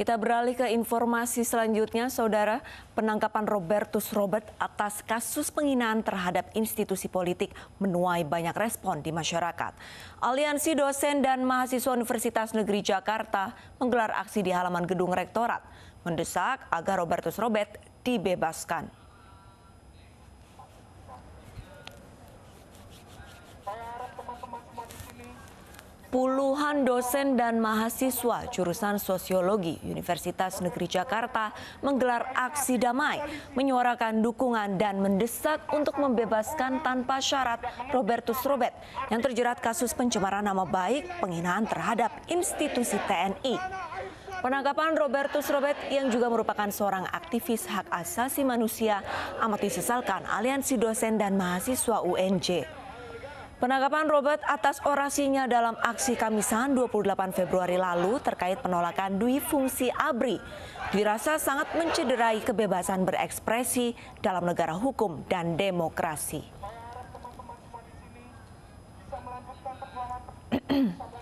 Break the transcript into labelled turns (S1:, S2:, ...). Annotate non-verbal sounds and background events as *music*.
S1: Kita beralih ke informasi selanjutnya, Saudara. Penangkapan Robertus Robert atas kasus penghinaan terhadap institusi politik menuai banyak respon di masyarakat. Aliansi dosen dan mahasiswa Universitas Negeri Jakarta menggelar aksi di halaman gedung rektorat, mendesak agar Robertus Robert dibebaskan. Puluhan dosen dan mahasiswa jurusan sosiologi Universitas Negeri Jakarta menggelar aksi damai, menyuarakan dukungan dan mendesak untuk membebaskan tanpa syarat Robertus Robert yang terjerat kasus pencemaran nama baik penghinaan terhadap institusi TNI. Penangkapan Robertus Robert yang juga merupakan seorang aktivis hak asasi manusia amat disesalkan aliansi dosen dan mahasiswa UNJ. Penangkapan Robert atas orasinya dalam aksi Kamisan 28 Februari lalu terkait penolakan dui fungsi ABRI dirasa sangat mencederai kebebasan berekspresi dalam negara hukum dan demokrasi. *clears throat*